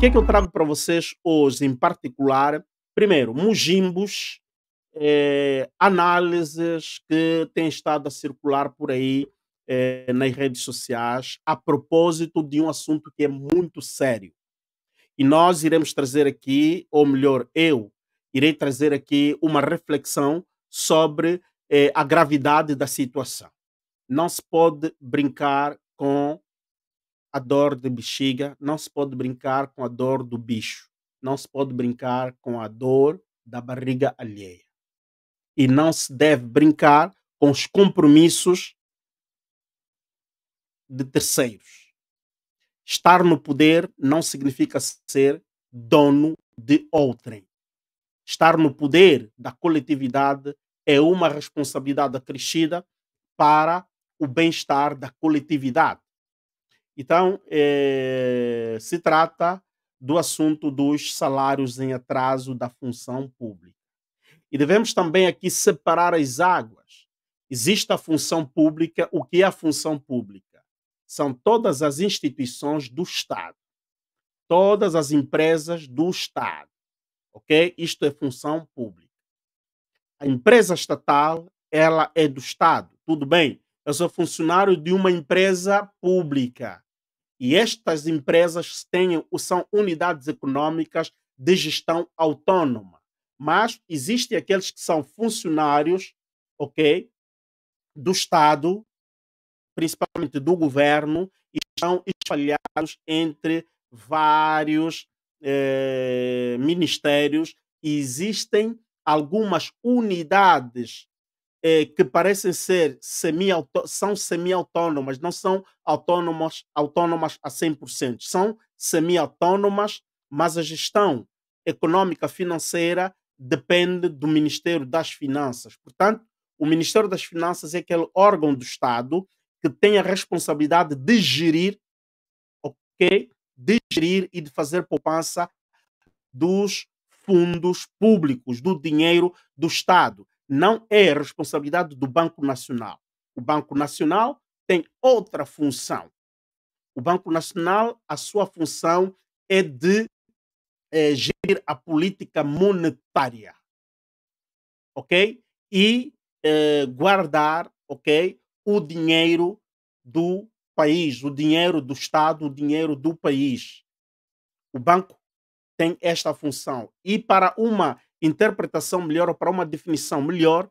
que é que eu trago para vocês hoje, em particular? Primeiro, mugimbos, é, análises que têm estado a circular por aí é, nas redes sociais a propósito de um assunto que é muito sério. E nós iremos trazer aqui, ou melhor, eu irei trazer aqui uma reflexão sobre eh, a gravidade da situação. Não se pode brincar com a dor de bexiga, não se pode brincar com a dor do bicho, não se pode brincar com a dor da barriga alheia. E não se deve brincar com os compromissos de terceiros. Estar no poder não significa ser dono de outrem. Estar no poder da coletividade é uma responsabilidade acrescida para o bem-estar da coletividade. Então, é, se trata do assunto dos salários em atraso da função pública. E devemos também aqui separar as águas. Existe a função pública, o que é a função pública? São todas as instituições do Estado, todas as empresas do Estado. OK? Isto é função pública. A empresa estatal, ela é do Estado. Tudo bem? Eu sou funcionário de uma empresa pública. E estas empresas têm, são unidades econômicas de gestão autônoma. Mas existem aqueles que são funcionários, ok? Do Estado, principalmente do governo, e estão espalhados entre vários eh, ministérios. E existem algumas unidades é, que parecem ser semi são semi-autônomas, não são autônomas, autônomas a 100%, são semi-autônomas, mas a gestão econômica financeira depende do Ministério das Finanças. Portanto, o Ministério das Finanças é aquele órgão do Estado que tem a responsabilidade de gerir, ok? De gerir e de fazer poupança dos fundos públicos, do dinheiro do Estado não é responsabilidade do Banco Nacional. O Banco Nacional tem outra função. O Banco Nacional, a sua função é de é, gerir a política monetária, ok? E é, guardar, ok, o dinheiro do país, o dinheiro do Estado, o dinheiro do país. O banco tem esta função. E para uma interpretação melhor ou para uma definição melhor,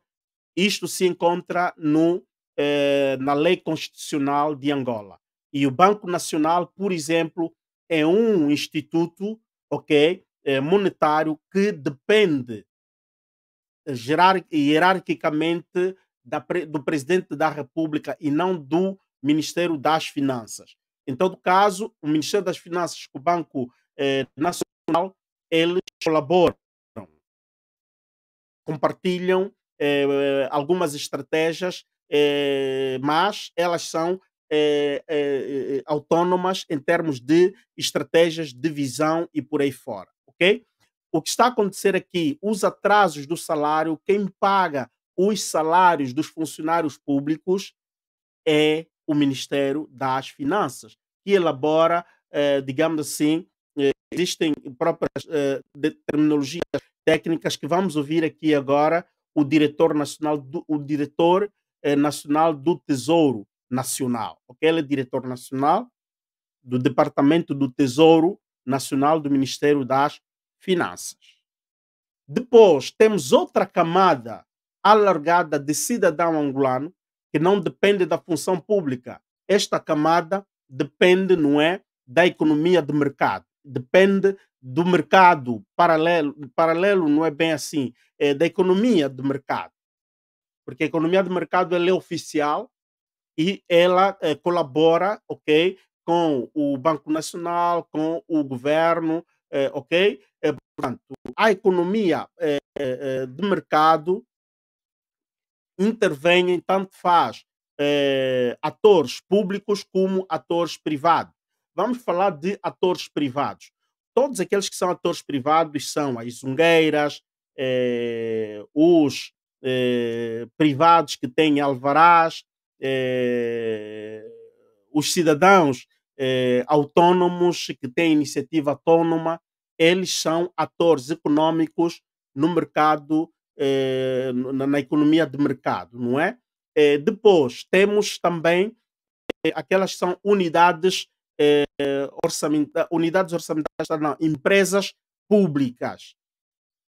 isto se encontra no, eh, na lei constitucional de Angola. E o Banco Nacional, por exemplo, é um instituto ok, eh, monetário que depende eh, hierarquicamente da, do presidente da República e não do Ministério das Finanças. Em todo caso, o Ministério das Finanças com o Banco eh, Nacional, eles colaboram compartilham eh, algumas estratégias, eh, mas elas são eh, eh, eh, autônomas em termos de estratégias de visão e por aí fora, ok? O que está a acontecer aqui, os atrasos do salário, quem paga os salários dos funcionários públicos é o Ministério das Finanças, que elabora, eh, digamos assim, existem próprias terminologias técnicas que vamos ouvir aqui agora o diretor nacional do, o diretor eh, nacional do Tesouro Nacional. ok Ele é diretor nacional do Departamento do Tesouro Nacional do Ministério das Finanças. Depois temos outra camada alargada de cidadão angolano que não depende da função pública. Esta camada depende, não é, da economia de mercado, depende do mercado paralelo, paralelo não é bem assim, é da economia de mercado. Porque a economia de mercado ela é oficial e ela é, colabora, ok, com o Banco Nacional, com o governo, é, ok? É, portanto, a economia é, de mercado intervém, tanto faz atores públicos como atores privados. Vamos falar de atores privados todos aqueles que são atores privados são as zungueiras, eh, os eh, privados que têm alvarás, eh, os cidadãos autônomos que têm iniciativa autônoma, eles são atores econômicos no mercado, na, na, economia de mercado, não é? depois temos também aquelas que são unidades eh, orçamenta, unidades orçamentárias, tá, não, empresas públicas.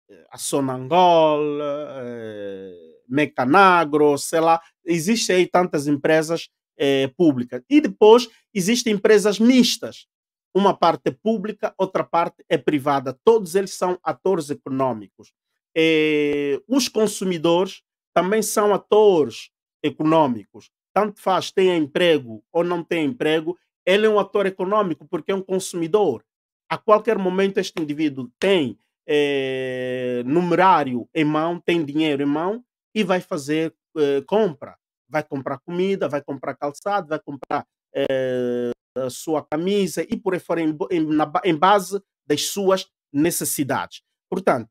Eh, a Sonangol, eh, Mecanagro, sei lá, existem aí tantas empresas eh, públicas. E depois existem empresas mistas. Uma parte é pública, outra parte é privada. Todos eles são atores econômicos. Eh, os consumidores também são atores econômicos. Tanto faz, tem emprego ou não tem emprego, ele é um ator econômico porque é um consumidor. A qualquer momento, este indivíduo tem é, numerário em mão, tem dinheiro em mão e vai fazer é, compra. Vai comprar comida, vai comprar calçado, vai comprar é, a sua camisa e por aí fora, em, em, na, em base das suas necessidades. Portanto,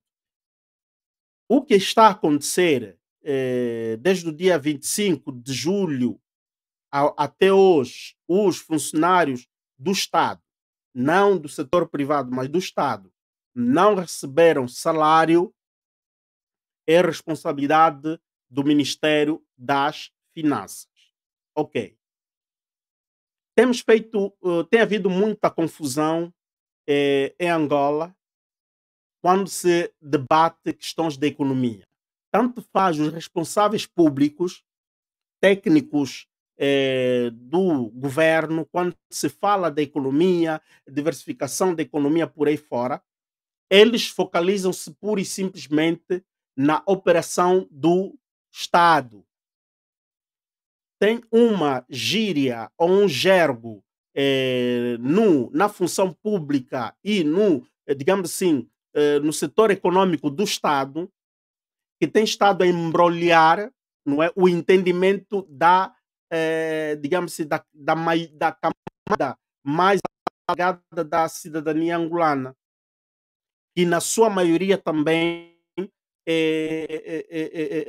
o que está a acontecer desde o dia 25 de julho até hoje, os funcionários do Estado, não do setor privado, mas do Estado, não receberam salário, é responsabilidade do Ministério das Finanças. Ok. Temos feito, uh, tem havido muita confusão eh, em Angola quando se debate questões da economia. Tanto faz os responsáveis públicos, técnicos eh, do governo, quando se fala da economia, diversificação da economia por aí fora, eles focalizam-se pura e simplesmente na operação do Estado. Tem uma gíria ou um gergo eh, no, na função pública e no, eh, digamos assim, no setor econômico do Estado, que tem estado a embrolhar não é, o entendimento da é, digamos assim, da, da, da camada mais apagada da cidadania angolana, que na sua maioria também é,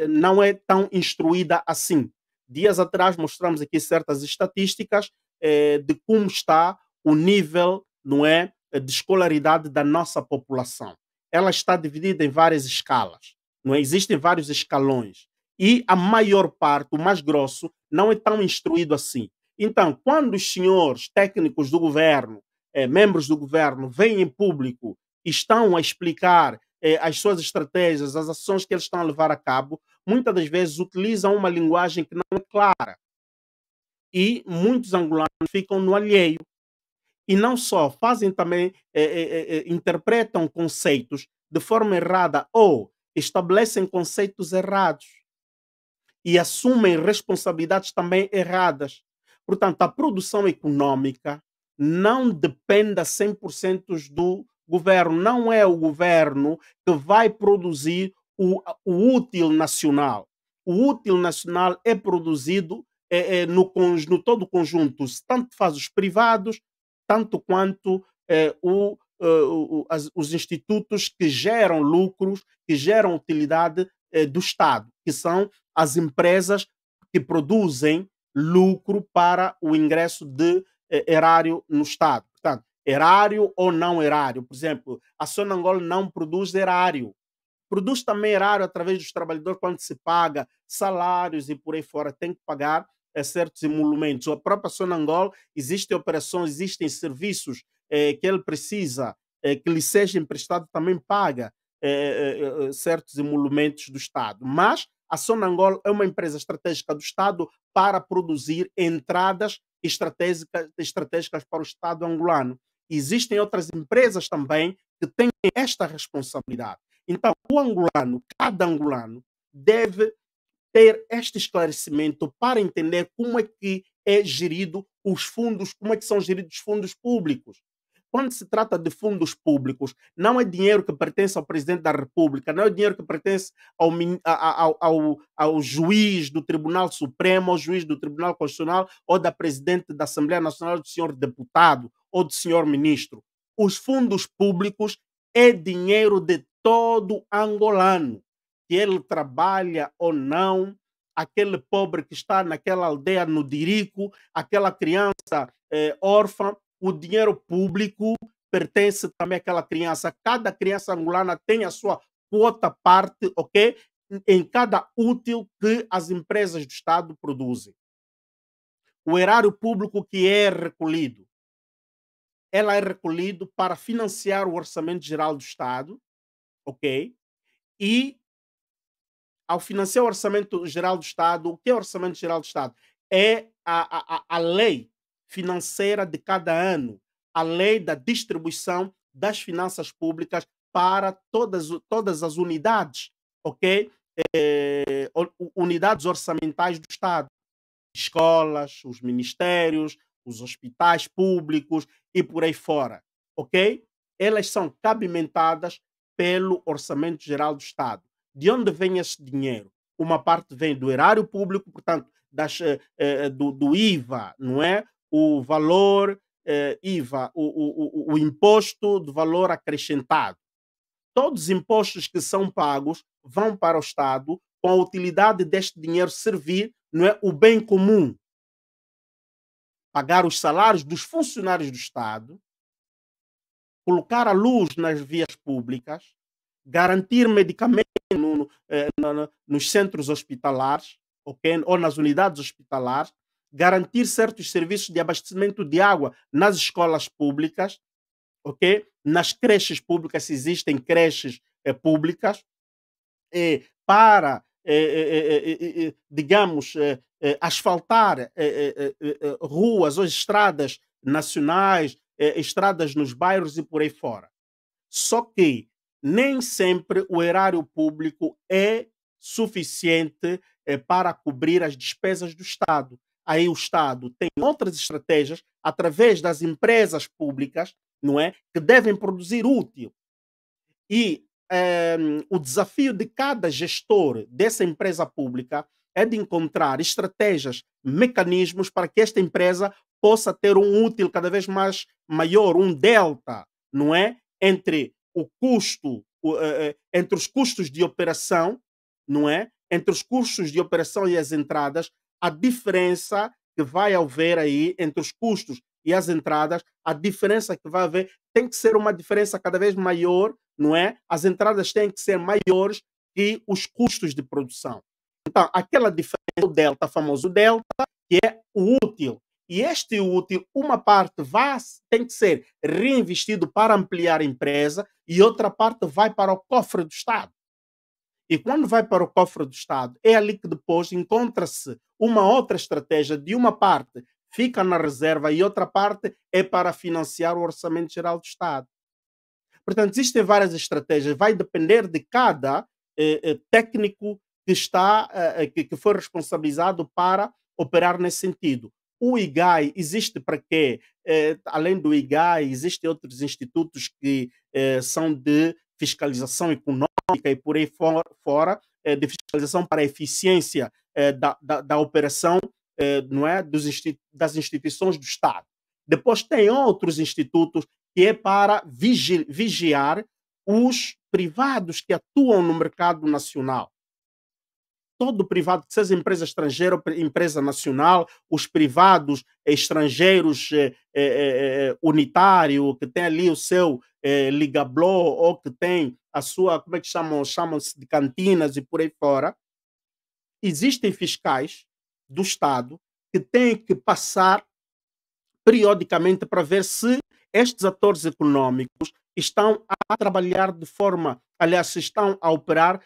é, não é tão instruída assim. Dias atrás mostramos aqui certas estatísticas de como está o nível não é, de escolaridade da nossa população. Ela está dividida em várias escalas. Não é? Existem vários escalões. E a maior parte, o mais grosso, não é tão instruído assim. Então, quando os senhores técnicos do governo, eh, membros do governo, vêm em público e estão a explicar eh, as suas estratégias, as ações que eles estão a levar a cabo, muitas das vezes utilizam uma linguagem que não é clara. E muitos angolanos ficam no alheio. E não só, fazem também, eh, interpretam conceitos de forma errada ou estabelecem conceitos errados e assumem responsabilidades também erradas. Portanto, a produção econômica não dependa 100% do governo. Não é o governo que vai produzir o, o útil nacional. O útil nacional é produzido é, é, no, no, todo o conjunto, tanto faz os privados, tanto quanto é, o, é, o, as, os institutos que geram lucros, que geram utilidade eh, do Estado, que são as empresas que produzem lucro para o ingresso de eh, erário no Estado. Portanto, erário ou não erário. Por exemplo, a Sonangol não produz erário. Produz também erário através dos trabalhadores quando se paga salários e por aí fora. Tem que pagar eh, certos emolumentos. A própria Sonangol, existem operações, existem serviços que ele precisa que lhe seja emprestado, também paga. Eh, eh, eh, eh, certos emolumentos do Estado. Mas a Sonangol é uma empresa estratégica do Estado para produzir entradas estratégicas, estratégicas para o Estado angolano. Existem outras empresas também que têm esta responsabilidade. Então, o angolano, cada angolano, deve ter este esclarecimento para entender como é que é gerido os fundos, como é que são geridos os fundos públicos. Quando se trata de fundos públicos, não é dinheiro que pertence ao presidente da República, não é dinheiro que pertence ao, ao, ao, ao juiz do Tribunal Supremo, ao juiz do Tribunal Constitucional ou da presidente da Assembleia Nacional, do senhor deputado ou do senhor ministro. Os fundos públicos é dinheiro de todo angolano, que ele trabalha ou não, aquele pobre que está naquela aldeia no Dirico, aquela criança eh, órfã, o dinheiro público pertence também àquela criança. Cada criança angolana tem a sua quota parte, ok? Em cada útil que as empresas do Estado produzem. O erário público que é recolhido, ela é recolhido para financiar o orçamento geral do Estado, ok? E ao financiar o orçamento geral do Estado, o que é o orçamento geral do Estado? É a, a, a lei financeira de cada ano, a lei da distribuição das finanças públicas para todas, todas as unidades, ok? É, unidades orçamentais do Estado, escolas, os ministérios, os hospitais públicos e por aí fora, ok? Elas são cabimentadas pelo Orçamento Geral do Estado. De onde vem esse dinheiro? Uma parte vem do erário público, portanto, das, eh, eh do, do IVA, não é? o valor eh, IVA, o, o, o imposto de valor acrescentado. Todos os impostos que são pagos vão para o Estado com a utilidade deste dinheiro servir não é o bem comum. Pagar os salários dos funcionários do Estado, colocar a luz nas vias públicas, garantir medicamento no, eh, no, no, nos centros hospitalares okay? ou nas unidades hospitalares, garantir certos serviços de abastecimento de água nas escolas públicas, ok? Nas creches públicas, se existem creches públicas, para, digamos, asfaltar ruas ou estradas nacionais, estradas nos bairros e por aí fora. Só que nem sempre o erário público é suficiente para cobrir as despesas do Estado aí o Estado tem outras estratégias através das empresas públicas, não é, que devem produzir útil. E é, o desafio de cada gestor dessa empresa pública é de encontrar estratégias, mecanismos para que esta empresa possa ter um útil cada vez mais maior, um delta, não é, entre o custo, o, é, entre os custos de operação, não é, entre os custos de operação e as entradas a diferença que vai haver aí entre os custos e as entradas, a diferença que vai haver tem que ser uma diferença cada vez maior, não é? As entradas têm que ser maiores que os custos de produção. Então, aquela diferença, o delta, famoso delta, que é o útil. E este útil, uma parte vai, tem que ser reinvestido para ampliar a empresa e outra parte vai para o cofre do Estado. E quando vai para o cofre do Estado, é ali que depois encontra-se uma outra estratégia de uma parte fica na reserva e outra parte é para financiar o orçamento geral do Estado. Portanto, existem várias estratégias, vai depender de cada eh, eh técnico que está eh, eh, que, que foi responsabilizado para operar nesse sentido. O IGAI existe para quê? Eh, além do IGAI, existem outros institutos que eh, são de fiscalização econômica e por aí for, fora, é, de fiscalização para a eficiência é, da, da, da, operação é, não é, dos das instituições do Estado. Depois tem outros institutos que é para vigi vigiar os privados que atuam no mercado nacional todo o privado, seja empresa estrangeira ou empresa nacional, os privados estrangeiros é, é, é, unitário, que tem ali o seu é, ou que tem a sua, como é que chamam? Chamam-se de cantinas e por aí fora. Existem fiscais do Estado que têm que passar periodicamente para ver se estes atores econômicos estão a trabalhar de forma, aliás, estão a operar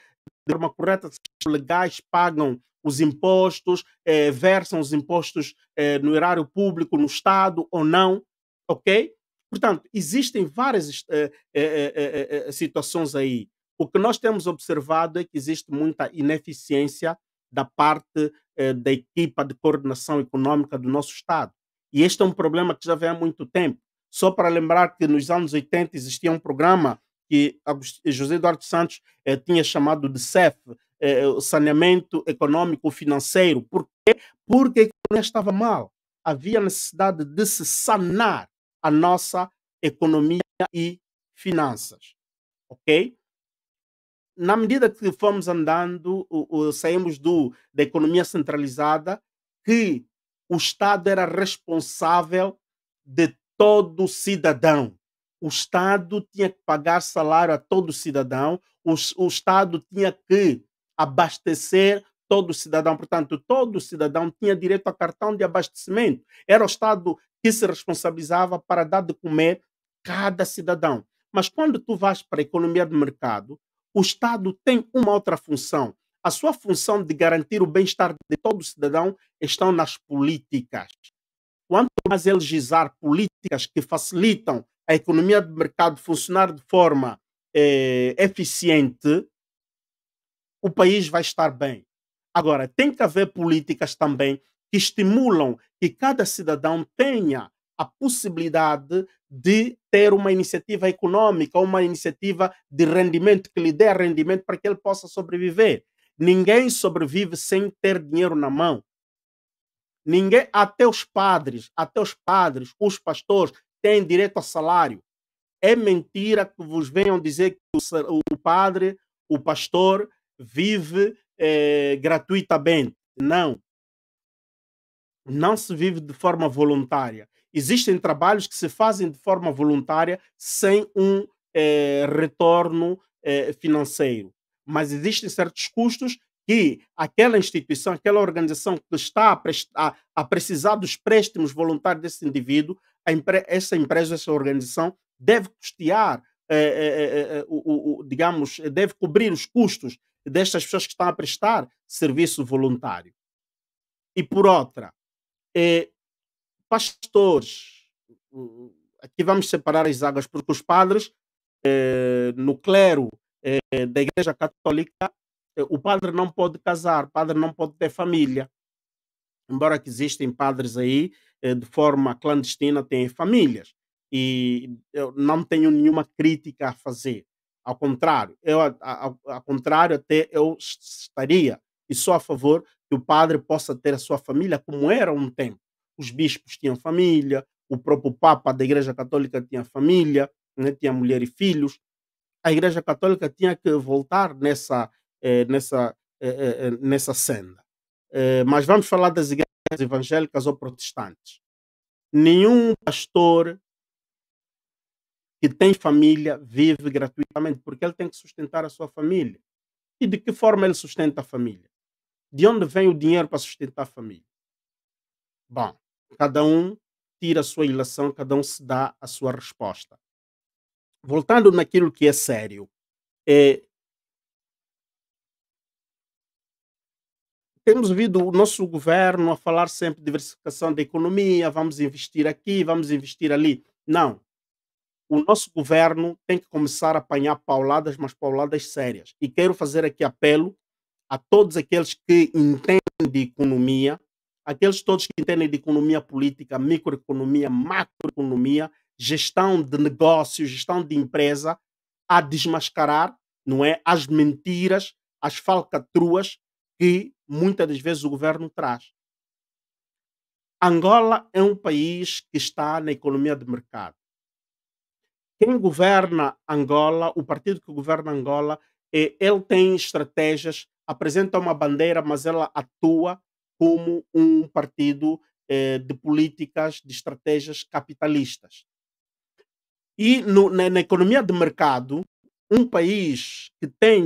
de forma correta, se os legais pagam os impostos, eh, versam os impostos eh, no erário público, no Estado ou não, ok? Portanto, existem várias eh, situações aí. O que nós temos observado é que existe muita ineficiência da parte da equipa de coordenação econômica do nosso Estado. E este é um problema que já vem há muito tempo. Só para lembrar que nos anos 80 existia um programa que José Eduardo Santos eh, tinha chamado de CEF, eh, saneamento econômico financeiro. Por quê? Porque a economia estava mal. Havia necessidade de se sanar a nossa economia e finanças. Ok? Na medida que fomos andando, o, o, saímos do, da economia centralizada, que o Estado era responsável de todo cidadão o Estado tinha que pagar salário a todo cidadão, o, o Estado tinha que abastecer todo cidadão. Portanto, todo cidadão tinha direito a cartão de abastecimento. Era o Estado que se responsabilizava para dar de comer cada cidadão. Mas quando tu vais para a economia de mercado, o Estado tem uma outra função. A sua função de garantir o bem-estar de todo cidadão estão nas políticas. Quanto mais elegizar políticas que facilitam a economia de mercado funcionar de forma eh, eficiente, o país vai estar bem. Agora, tem que haver políticas também que estimulam que cada cidadão tenha a possibilidade de ter uma iniciativa econômica, uma iniciativa de rendimento que lhe dê rendimento para que ele possa sobreviver. Ninguém sobrevive sem ter dinheiro na mão. Ninguém, até os padres, até os padres, os pastores, têm direito a salário. É mentira que vos venham dizer que o, o padre, o pastor, vive é, gratuitamente. Não. Não se vive de forma voluntária. Existem trabalhos que se fazem de forma voluntária sem um é, retorno é, financeiro. Mas existem certos custos que aquela instituição, aquela organização que está a, prestar, a precisar dos préstimos voluntários desse indivíduo, essa empresa, essa organização deve custear, eh, eh, eh, o, o, digamos, deve cobrir os custos destas pessoas que estão a prestar serviço voluntário. E por outra, pastores, aqui vamos separar as águas, porque os padres no clero da Igreja Católica eh, o padre não pode casar, o padre não pode ter família. Embora que existem padres aí eh, de forma clandestina têm famílias e eu não tenho nenhuma crítica a fazer. Ao contrário, eu ao, ao contrário até eu estaria e sou a favor que o padre possa ter a sua família como era um tempo. Os bispos tinham família, o próprio Papa da Igreja Católica tinha família, né? tinha mulher e filhos. A Igreja Católica tinha que voltar nessa eh, nessa, eh, eh, eh, nessa senda. mas vamos falar das igrejas evangélicas ou protestantes. Nenhum pastor que tem família vive gratuitamente, porque ele tem que sustentar a sua família. E de que forma ele sustenta a família? De onde vem o dinheiro para sustentar a família? Bom, cada um tira a sua ilação, cada um se dá a sua resposta. Voltando naquilo que é sério, é, temos ouvido o nosso governo a falar sempre de diversificação da economia, vamos investir aqui, vamos investir ali. Não. O nosso governo tem que começar a apanhar pauladas, mas pauladas sérias. E quero fazer aqui apelo a todos aqueles que entendem de economia, aqueles todos que entendem de economia política, microeconomia, macroeconomia, gestão de negócios, gestão de empresa, a desmascarar, não é, as mentiras, as falcatruas que muitas das vezes o governo traz. Angola é um país que está na economia de mercado. Quem governa Angola, o partido que governa Angola, é, ele tem estratégias, apresenta uma bandeira, mas ela atua como um partido eh, de políticas, de estratégias capitalistas. E no, na, na, economia de mercado, um país que tem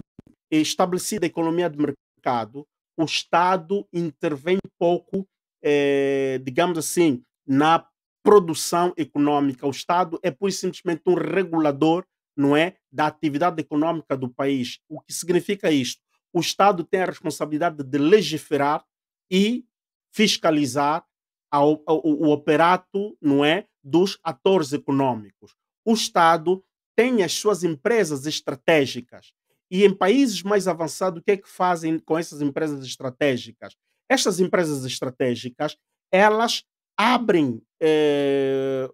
eh, estabelecida a economia de mercado o Estado intervém pouco, eh, digamos assim, na produção econômica. O Estado é pura e simplesmente um regulador, não é, da atividade econômica do país. O que significa isto? O Estado tem a responsabilidade de legiferar e fiscalizar ao, ao, o operato, não é, dos atores econômicos. O Estado tem as suas empresas estratégicas e em países mais avançados, o que é que fazem com essas empresas estratégicas? Estas empresas estratégicas, elas abrem é,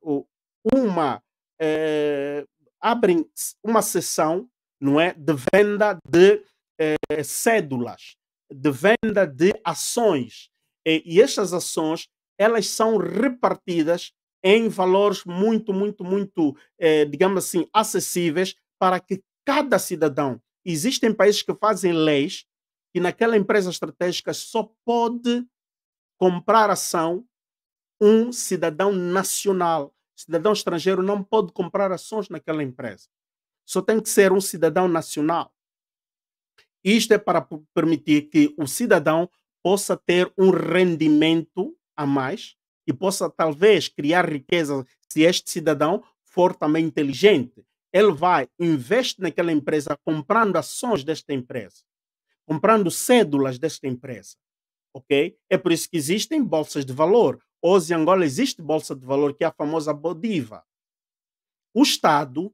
uma é, abrem uma sessão, não é, de venda de é, cédulas, de venda de ações. E, e estas ações elas são repartidas em valores muito, muito, muito, digamos assim, acessíveis para que cada cidadão Existem países que fazem leis que naquela empresa estratégica só pode comprar ação um cidadão nacional. Cidadão estrangeiro não pode comprar ações naquela empresa. Só tem que ser um cidadão nacional. Isto é para permitir que o cidadão possa ter um rendimento a mais e possa talvez criar riqueza se este cidadão for também inteligente ele vai, investe naquela empresa comprando ações desta empresa, comprando cédulas desta empresa. Ok? É por isso que existem bolsas de valor. Hoje em Angola existe bolsa de valor, que é a famosa Bodiva. O Estado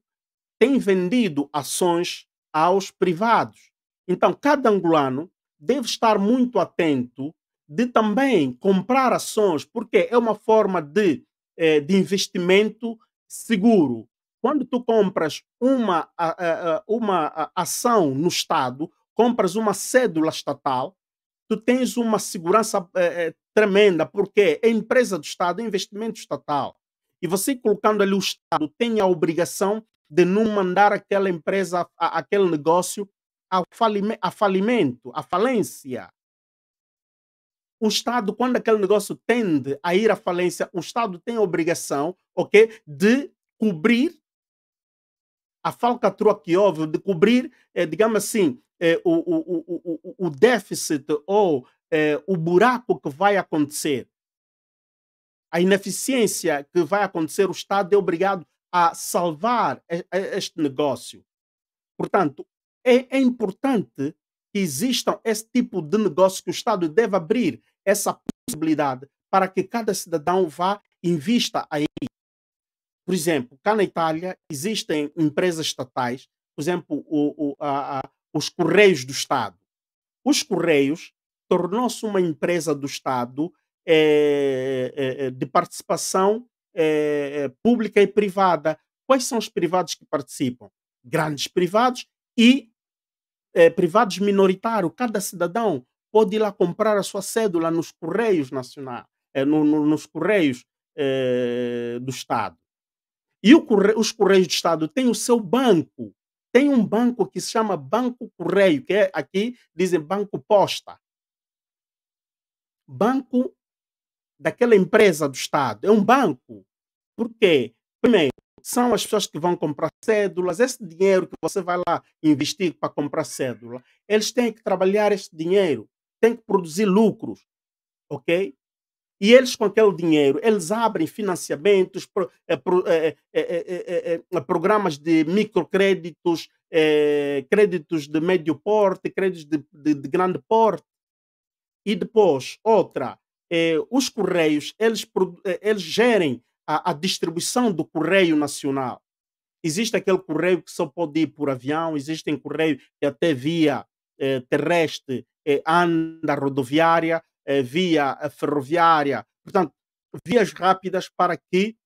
tem vendido ações aos privados. Então, cada angolano deve estar muito atento de também comprar ações, porque é uma forma de, eh, de investimento seguro quando tu compras uma, uma ação no Estado, compras uma cédula estatal, tu tens uma segurança eh, eh, tremenda, porque é empresa do Estado, é investimento estatal. E você colocando ali o Estado tem a obrigação de não mandar aquela empresa, a, aquele negócio a, falime, a falimento, a falência. O Estado, quando aquele negócio tende a ir à falência, o Estado tem a obrigação okay, de cobrir a falcatrua que houve de cobrir, eh, digamos assim, eh, o, o, o, o déficit ou eh, o buraco que vai acontecer, a ineficiência que vai acontecer, o Estado é obrigado a salvar este negócio. Portanto, é, é importante que existam esse tipo de negócio que o Estado deve abrir essa possibilidade para que cada cidadão vá invista aí por exemplo, cá na Itália existem empresas estatais, por exemplo, o, o, a, a, os Correios do Estado. Os Correios tornou-se uma empresa do Estado é, é, de participação é, pública e privada. Quais são os privados que participam? Grandes privados e privados minoritários. Cada cidadão pode ir lá comprar a sua cédula nos Correios Nacional, no, no, nos Correios do Estado. E os Correios do Estado têm o seu banco. Tem um banco que se chama Banco Correio, que é aqui dizem Banco Posta. Banco daquela empresa do Estado. É um banco. Por quê? Primeiro, são as pessoas que vão comprar cédulas. Esse dinheiro que você vai lá investir para comprar cédula, eles têm que trabalhar esse dinheiro, têm que produzir lucros, ok? E eles, com aquele dinheiro, eles abrem financiamentos, pro, é, pro, é, programas de microcréditos, créditos de médio porte, créditos de, de, de grande porte. E depois, outra, os correios, eles, eles gerem a, a distribuição do correio nacional. Existe aquele correio que só pode ir por avião, existem correios que até via terrestre anda rodoviária, eh, via eh, ferroviária, portanto, vias rápidas para que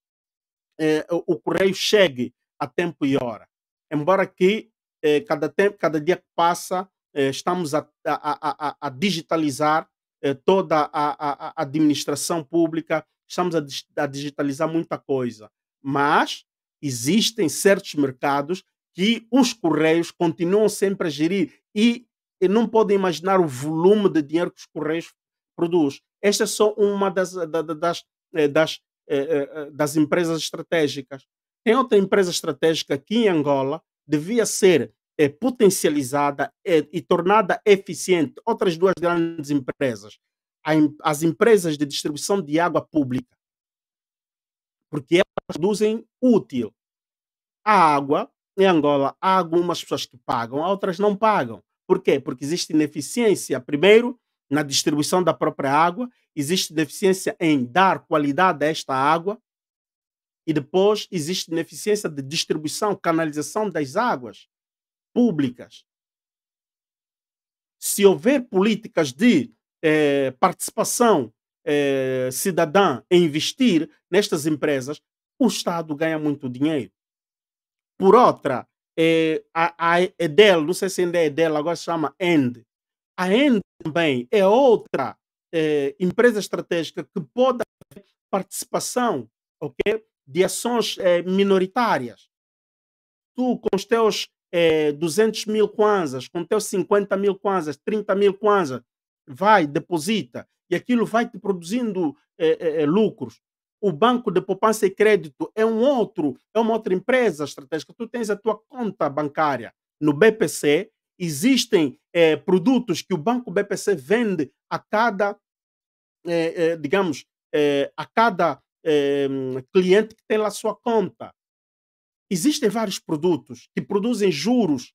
eh, o correio chegue a tempo e hora. Embora que cada, tempo, cada dia que passa, estamos a, a, a, a digitalizar toda a, administração pública, estamos a, digitalizar muita coisa. Mas existem certos mercados que os correios continuam sempre a gerir e, e não podem imaginar o volume de dinheiro que os correios produz. Esta é só uma das, das, eh, das, eh, eh, das empresas estratégicas. Tem outra empresa estratégica que em Angola devia ser é, potencializada é, e tornada eficiente. Outras duas grandes empresas. As empresas de distribuição de água pública. Porque elas produzem útil. A água, em Angola, há algumas pessoas que pagam, outras não pagam. Por quê? Porque existe ineficiência, primeiro, na distribuição da própria água, existe deficiência em dar qualidade a esta água, e depois existe deficiência de distribuição, canalização das águas públicas. Se houver políticas de eh, participação eh, cidadã em investir nestas empresas, o Estado ganha muito dinheiro. Por outra, eh, a, a EDEL, não sei se ainda é EDEL, agora se chama END, a Ende também é outra eh, empresa estratégica que pode ter participação okay, de ações eh, minoritárias. Tu, com os teus eh, 200 mil kwanzas, com teus 50 mil kwanzas, 30 mil kwanzas, vai, deposita, e aquilo vai te produzindo eh, lucros. O Banco de Poupança e Crédito é um outro, é uma outra empresa estratégica. Tu tens a tua conta bancária no BPC, existem é, produtos que o Banco BPC vende a cada, é, é, digamos, a cada cliente que tem lá sua conta. Existem vários produtos que produzem juros.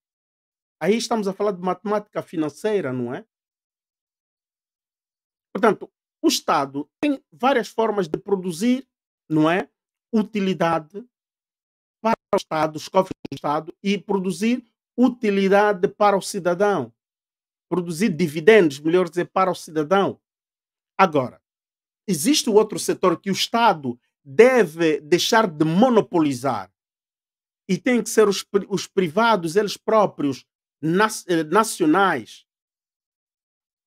Aí estamos a falar de matemática financeira, não é? Portanto, o Estado tem várias formas de produzir, não é? Utilidade para o Estado, os cofres do Estado e produzir utilidade para o cidadão, produzir dividendos, melhor dizer, para o cidadão. Agora, existe outro setor que o Estado deve deixar de monopolizar e tem que ser os, os privados, eles próprios, eh, nacionais,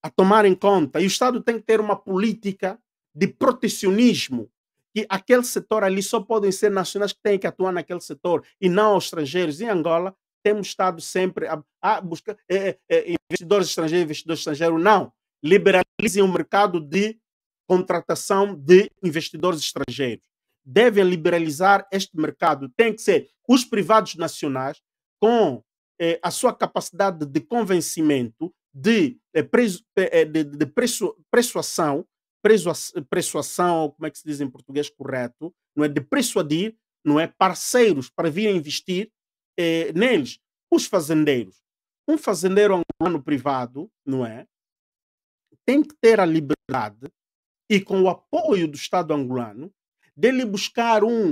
a tomar em conta. E o Estado tem que ter uma política de protecionismo, que aquele setor ali só podem ser nacionais que têm que atuar naquele setor e não estrangeiros. Em Angola, temos estado sempre a, a buscar é, é, investidores estrangeiros, investidores estrangeiros. Não. Liberalizem o mercado de contratação de investidores estrangeiros. Devem liberalizar este mercado. Tem que ser os privados nacionais com é, a sua capacidade de convencimento, de, preso, de, de preço, pressuação, persuasão, como é que se diz em português correto, não é de persuadir, não é parceiros para vir investir eh, neles os fazendeiros. Um fazendeiro angolano é privado, não é? Tem que ter a liberdade e com o apoio do Estado angolano dele buscar um,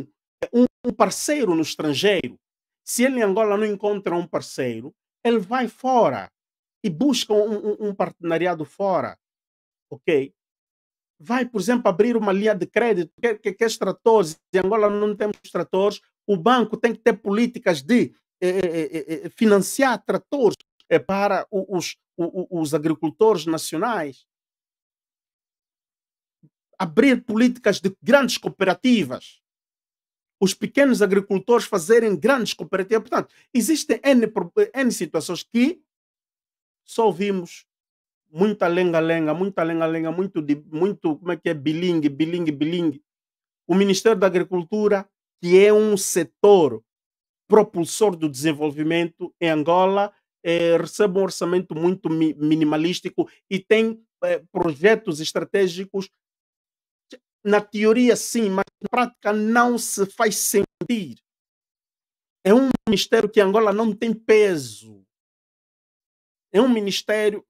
um, um parceiro no estrangeiro. Se ele em Angola não encontra um parceiro, ele vai fora e busca um, um, um partenariado fora, ok? Vai, por exemplo, abrir uma linha de crédito, quer, quer, quer é tratores, em Angola não temos tratores, o banco tem que ter políticas de eh, eh, eh, financiar tratores para os, os, os agricultores nacionais, abrir políticas de grandes cooperativas, os pequenos agricultores fazerem grandes cooperativas. Portanto, existem N, N situações que só vimos muita lenga-lenga, muita lenga-lenga, muito, muito, como é que é, bilingue, bilingue, bilingue. O Ministério da Agricultura que é um setor propulsor do desenvolvimento em Angola, eh, recebe um orçamento muito mi minimalístico e tem eh, projetos estratégicos. Na teoria, sim, mas na prática não se faz sentir. É um ministério que Angola não tem peso. É um ministério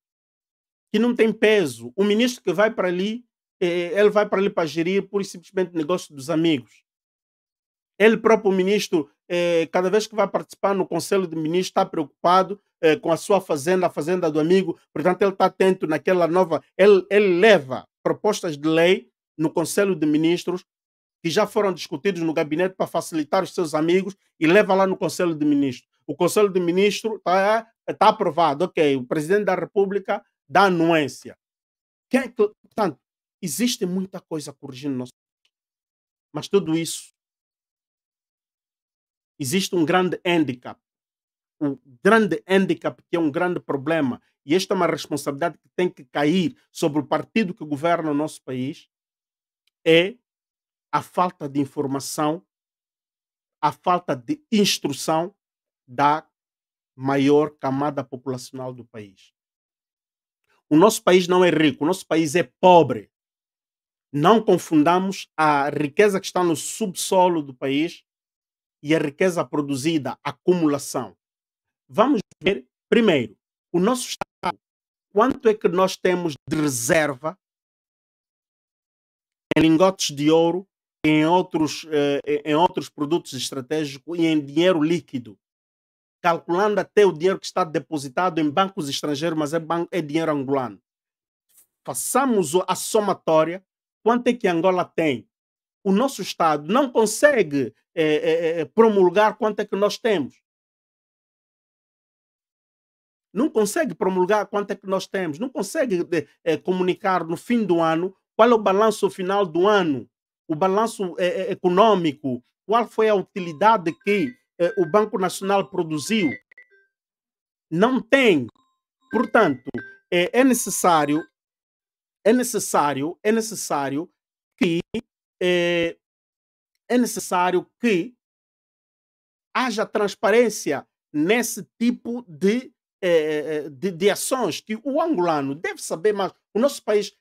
que não tem peso. O ministro que vai para ali, eh, ele vai para ali para gerir pura e simplesmente negócio dos amigos. Ele próprio ministro, eh, cada vez que vai participar no Conselho de Ministros, está preocupado eh, com a sua fazenda, a fazenda do amigo. Portanto, ele está atento naquela nova. Ele, ele leva propostas de lei no Conselho de Ministros que já foram discutidos no gabinete para facilitar os seus amigos e leva lá no Conselho de Ministros. O Conselho de Ministros está tá aprovado, ok. O Presidente da República dá anuência. Quem, é portanto, existe muita coisa corrigindo nosso mas tudo isso existe um grande handicap. Um grande handicap que é um grande problema. E esta é uma responsabilidade que tem que cair sobre o partido que governa o nosso país. É a falta de informação, a falta de instrução da maior camada populacional do país. O nosso país não é rico, o nosso país é pobre. Não confundamos a riqueza que está no subsolo do país e a riqueza produzida, a acumulação. Vamos ver, primeiro, o nosso Estado, quanto é que nós temos de reserva em lingotes de ouro, em outros, eh, em outros produtos estratégicos e em dinheiro líquido, calculando até o dinheiro que está depositado em bancos estrangeiros, mas é, banco, é dinheiro angolano. Façamos a somatória, quanto é que Angola tem o nosso Estado não consegue é, é, promulgar quanto é que nós temos. Não consegue promulgar quanto é que nós temos, não consegue é, comunicar no fim do ano qual é o balanço final do ano, o balanço econômico, qual foi a utilidade que o Banco Nacional produziu. Não tem. Portanto, é necessário, é necessário, é necessário que é, é necessário que haja transparência nesse tipo de, é, é, é, de, de, ações que o angolano deve saber mais. O nosso país,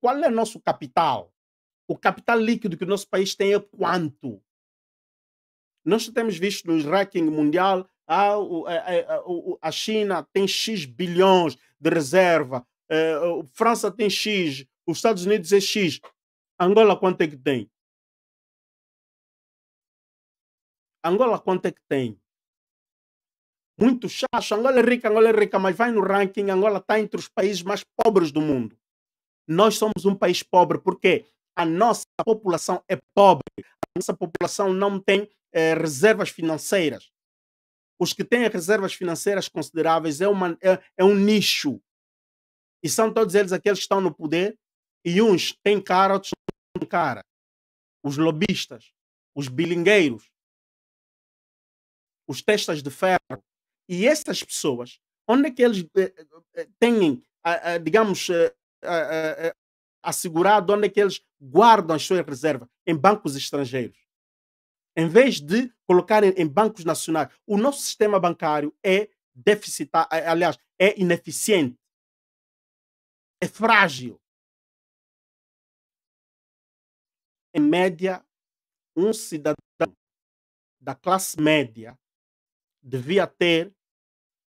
qual é o nosso capital? O capital líquido que o nosso país tem é quanto? Nós temos visto no ranking mundial a, ah, a, a, China tem X bilhões de reserva, a França tem X, os Estados Unidos é X. Angola quanto é que tem? Angola quanto é que tem? Muito chato. Angola é rica, Angola é rica, mas vai no ranking, Angola está entre os países mais pobres do mundo. Nós somos um país pobre porque a nossa população é pobre. A nossa população não tem eh, reservas financeiras. Os que têm reservas financeiras consideráveis é, uma, é, é um nicho. E são todos eles aqueles que estão no poder e uns têm carros, cara, os lobistas, os bilingueiros, os testas de ferro. E essas pessoas, onde é que eles eh, eh, eh, têm, digamos, assegurado, onde é que eles guardam as suas reservas? Em bancos estrangeiros. Em vez de colocarem em bancos nacionais. O nosso sistema bancário é deficitário, aliás, é ineficiente. É frágil. em média, um cidadão da classe média devia ter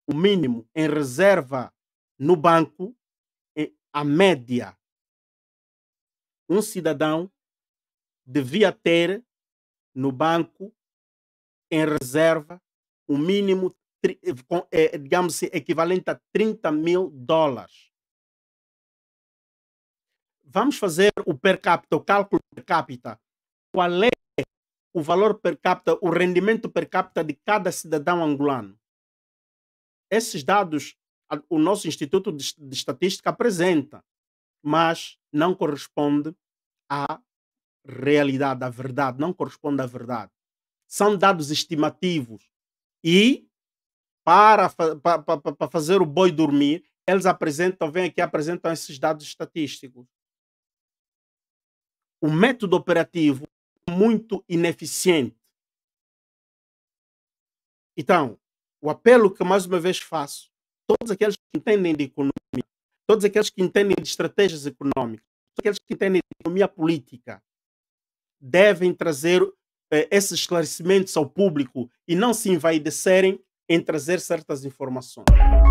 o mínimo em reserva no banco, a média. Um cidadão devia ter no banco em reserva o mínimo, eh, digamos, assim, equivalente a 30 mil dólares vamos fazer o per capita, o cálculo per capita. Qual é o valor per capita, o rendimento per capita de cada cidadão angolano? Esses dados o nosso Instituto de Estatística apresenta, mas não corresponde à realidade, à verdade, não corresponde à verdade. São dados estimativos e para, para, para, fazer o boi dormir, eles apresentam, vem aqui apresentam esses dados estatísticos o método operativo é muito ineficiente. Então, o apelo que mais uma vez faço, todos aqueles que entendem de economia, todos aqueles que entendem de estratégias econômicas, todos aqueles que entendem de economia política, devem trazer eh, esses esclarecimentos ao público e não se envaidecerem em trazer certas informações.